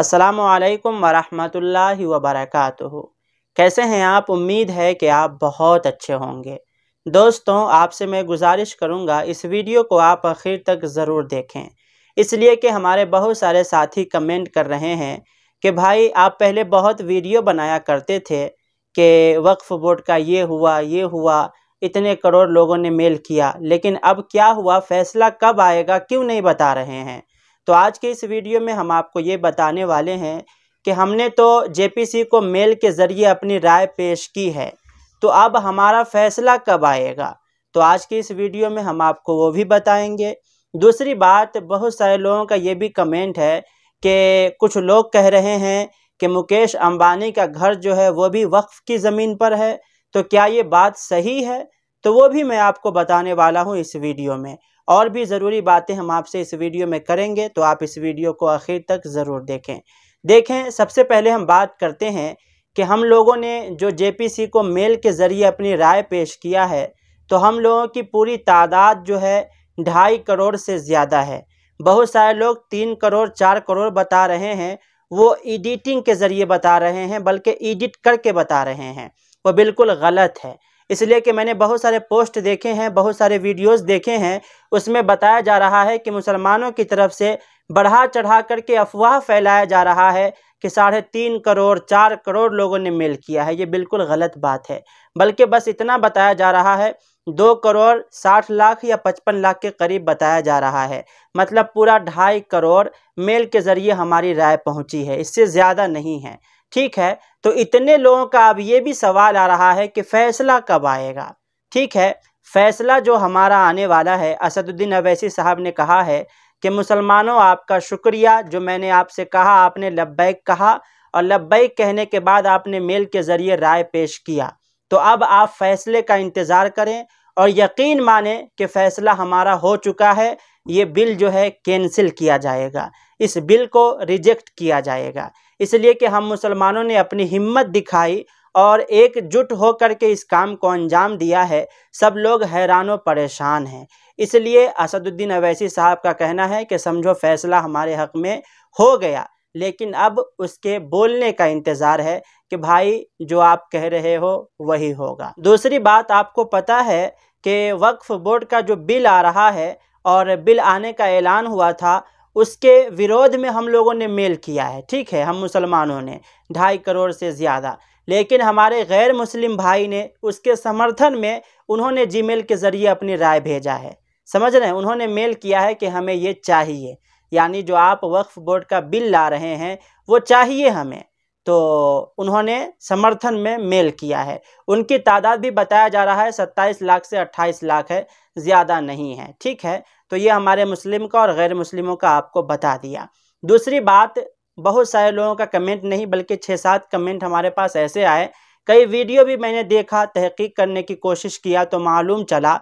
السلام علیکم ورحمۃ اللہ وبرکاتہ کیسے ہیں آپ امید ہے کہ آپ بہت اچھے ہوں گے دوستوں آپ سے میں گزارش کروں گا اس ویڈیو کو آپ آخر تک ضرور دیکھیں اس لیے کہ ہمارے بہت سارے ساتھی کمنٹ کر رہے ہیں کہ بھائی آپ پہلے بہت ویڈیو بنایا کرتے تھے کہ وقف بورڈ کا یہ ہوا یہ ہوا اتنے کروڑ لوگوں نے میل کیا لیکن اب کیا ہوا فیصلہ کب آئے گا کیوں نہیں بتا رہے ہیں تو آج کے اس ویڈیو میں ہم آپ کو یہ بتانے والے ہیں کہ ہم نے تو جے پی سی کو میل کے ذریعے اپنی رائے پیش کی ہے تو اب ہمارا فیصلہ کب آئے گا تو آج کی اس ویڈیو میں ہم آپ کو وہ بھی بتائیں گے دوسری بات بہت سارے لوگوں کا یہ بھی کمنٹ ہے کہ کچھ لوگ کہہ رہے ہیں کہ مکیش امبانی کا گھر جو ہے وہ بھی وقف کی زمین پر ہے تو کیا یہ بات صحیح ہے تو وہ بھی میں آپ کو بتانے والا ہوں اس ویڈیو میں اور بھی ضروری باتیں ہم آپ سے اس ویڈیو میں کریں گے تو آپ اس ویڈیو کو آخر تک ضرور دیکھیں دیکھیں سب سے پہلے ہم بات کرتے ہیں کہ ہم لوگوں نے جو جے پی سی کو میل کے ذریعے اپنی رائے پیش کیا ہے تو ہم لوگوں کی پوری تعداد جو ہے ڈھائی کروڑ سے زیادہ ہے بہت سارے لوگ تین کروڑ چار کروڑ بتا رہے ہیں وہ ایڈیٹنگ کے ذریعے بتا رہے ہیں بلکہ ایڈٹ کر کے بتا رہے ہیں وہ بالکل غلط ہے اس لیے کہ میں نے بہت سارے پوسٹ دیکھے ہیں بہت سارے ویڈیوز دیکھے ہیں اس میں بتایا جا رہا ہے کہ مسلمانوں کی طرف سے بڑھا چڑھا کر کے افواہ پھیلایا جا رہا ہے کہ ساڑھے تین کروڑ چار کروڑ لوگوں نے میل کیا ہے یہ بالکل غلط بات ہے بلکہ بس اتنا بتایا جا رہا ہے دو کروڑ ساٹھ لاکھ یا پچپن لاکھ کے قریب بتایا جا رہا ہے مطلب پورا ڈھائی کروڑ میل کے ذریعے ہماری رائے پہنچی ہے اس سے زیادہ نہیں ہے ٹھیک ہے تو اتنے لوگوں کا اب یہ بھی سوال آ رہا ہے کہ فیصلہ کب آئے گا ٹھیک ہے فیصلہ جو ہمارا آنے والا ہے اسد الدین اویسی صاحب نے کہا ہے کہ مسلمانوں آپ کا شکریہ جو میں نے آپ سے کہا آپ نے لبیک کہا اور لبیک کہنے کے بعد آپ نے میل کے ذریعے رائے پیش کیا تو اب آپ فیصلے کا انتظار کریں اور یقین مانیں کہ فیصلہ ہمارا ہو چکا ہے یہ بل جو ہے کینسل کیا جائے گا اس بل کو ریجیکٹ کیا جائے گا اس لیے کہ ہم مسلمانوں نے اپنی ہمت دکھائی اور ایک جٹ ہو کر کے اس کام کو انجام دیا ہے سب لوگ حیران و پریشان ہیں اس لیے اسد الدین اویسی صاحب کا کہنا ہے کہ سمجھو فیصلہ ہمارے حق میں ہو گیا لیکن اب اس کے بولنے کا انتظار ہے کہ بھائی جو آپ کہہ رہے ہو وہی ہوگا دوسری بات آپ کو پتہ ہے کہ وقف بورڈ کا جو بل آ رہا ہے اور بل آنے کا اعلان ہوا تھا اس کے ورودھ میں ہم لوگوں نے میل کیا ہے ٹھیک ہے ہم مسلمانوں نے ڈھائی کروڑ سے زیادہ لیکن ہمارے غیر مسلم بھائی نے اس کے سمرتھن میں انہوں نے جی میل کے ذریعے اپنی رائے بھیجا ہے سمجھ رہے ہیں انہوں نے میل کیا ہے کہ ہمیں یہ چاہیے یعنی جو آپ وقف بورڈ کا بل لا رہے ہیں وہ چاہیے ہمیں تو انہوں نے سمرتھن میں میل کیا ہے ان کی تعداد بھی بتایا جا رہا ہے ستائیس لاکھ سے اٹھائیس لاکھ ہے زیادہ نہیں ہے ٹھیک ہے تو یہ ہمارے مسلم کا اور غیر مسلموں کا آپ کو بتا دیا دوسری بات بہت سارے لوگوں کا کمنٹ نہیں بلکہ چھ سات کمنٹ ہمارے پاس ایسے آئے کئی ویڈیو بھی میں نے دیکھا تحقیق کرنے کی کوشش کیا تو معلوم چلا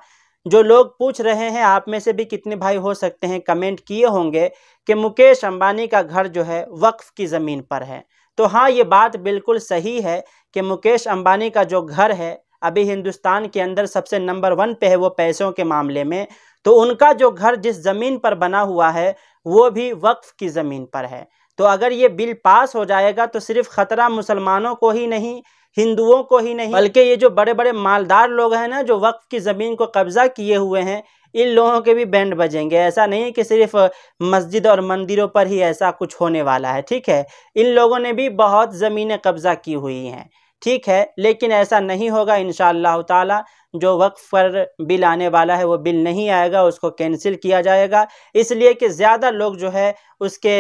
جو لوگ پوچھ رہے ہیں آپ میں سے بھی کتنے بھائی ہو سکتے ہیں کمنٹ کیے ہوں گے کہ مکیش امبانی کا گھر جو ہے وقف کی زمین پر ہے تو ہاں یہ بات بالکل صحیح ہے کہ مکیش امبانی کا جو گھر ہے ابھی ہندوستان کے اندر سب سے نمبر ون پہ ہے وہ پیسوں کے معاملے میں تو ان کا جو گھر جس زمین پر بنا ہوا ہے وہ بھی وقف کی زمین پر ہے تو اگر یہ بل پاس ہو جائے گا تو صرف خطرہ مسلمانوں کو ہی نہیں ہندوؤں کو ہی نہیں بلکہ یہ جو بڑے بڑے مالدار لوگ ہیں نا جو وقف کی زمین کو قبضہ کیے ہوئے ہیں ان لوگوں کے بھی بینڈ بجیں گے ایسا نہیں کہ صرف مسجد اور مندروں پر ہی ایسا کچھ ہونے والا ہے ٹھیک ہے ان لوگوں نے بھی بہت زمینیں قبضہ کی ہوئی ہیں ٹھیک ہے لیکن ایسا نہیں ہوگا انشاءاللہ تعالی اللہ جو وقف پر بل آنے والا ہے وہ بل نہیں آئے گا اس کو کینسل کیا جائے گا اس لیے کہ زیادہ لوگ جو ہے اس کے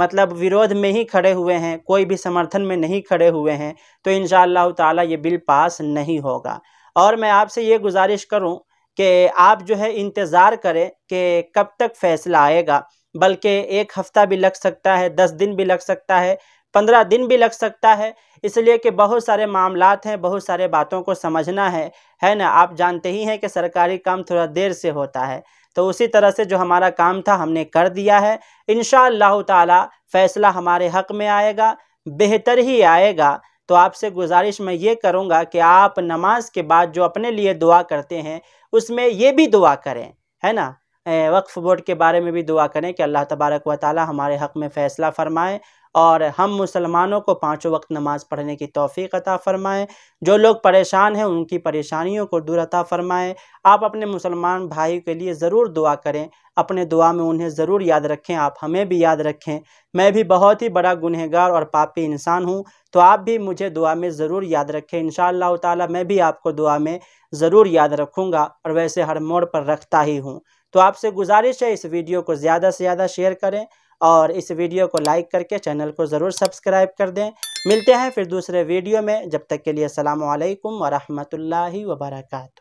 مطلب ورودھ میں ہی کھڑے ہوئے ہیں کوئی بھی سمرتھن میں نہیں کھڑے ہوئے ہیں تو انشاءاللہ تعالی اللہ یہ بل پاس نہیں ہوگا اور میں آپ سے یہ گزارش کروں کہ آپ جو ہے انتظار کریں کہ کب تک فیصلہ آئے گا بلکہ ایک ہفتہ بھی لگ سکتا ہے دس دن بھی لگ سکتا ہے پندرہ دن بھی لگ سکتا ہے اس لیے کہ بہت سارے معاملات ہیں بہت سارے باتوں کو سمجھنا ہے ہے نا آپ جانتے ہی ہیں کہ سرکاری کام تھوڑا دیر سے ہوتا ہے تو اسی طرح سے جو ہمارا کام تھا ہم نے کر دیا ہے انشاءاللہ تعالی فیصلہ ہمارے حق میں آئے گا بہتر ہی آئے گا تو آپ سے گزارش میں یہ کروں گا کہ آپ نماز کے بعد جو اپنے لیے دعا کرتے ہیں اس میں یہ بھی دعا کریں ہے نا وقف بورڈ کے بارے میں بھی دعا کریں کہ اللہ تبارک و تعالی ہمارے حق میں فیصلہ فرمائے اور ہم مسلمانوں کو پانچوں وقت نماز پڑھنے کی توفیق عطا فرمائے جو لوگ پریشان ہیں ان کی پریشانیوں کو دور عطا فرمائے آپ اپنے مسلمان بھائی کے لیے ضرور دعا کریں اپنے دعا میں انہیں ضرور یاد رکھیں آپ ہمیں بھی یاد رکھیں میں بھی بہت ہی بڑا گنہگار اور پاپی انسان ہوں تو آپ بھی مجھے دعا میں ضرور یاد رکھیں انشاءاللہ تعالی اللہ میں بھی آپ کو دعا میں ضرور یاد رکھوں گا اور ویسے ہر موڑ پر رکھتا ہی ہوں تو آپ سے گزارش ہے اس ویڈیو کو زیادہ سے زیادہ شیئر کریں اور اس ویڈیو کو لائک کر کے چینل کو ضرور سبسکرائب کر دیں ملتے ہیں پھر دوسرے ویڈیو میں جب تک کے لیے السلام علیکم ورحمۃ اللہ وبرکاتہ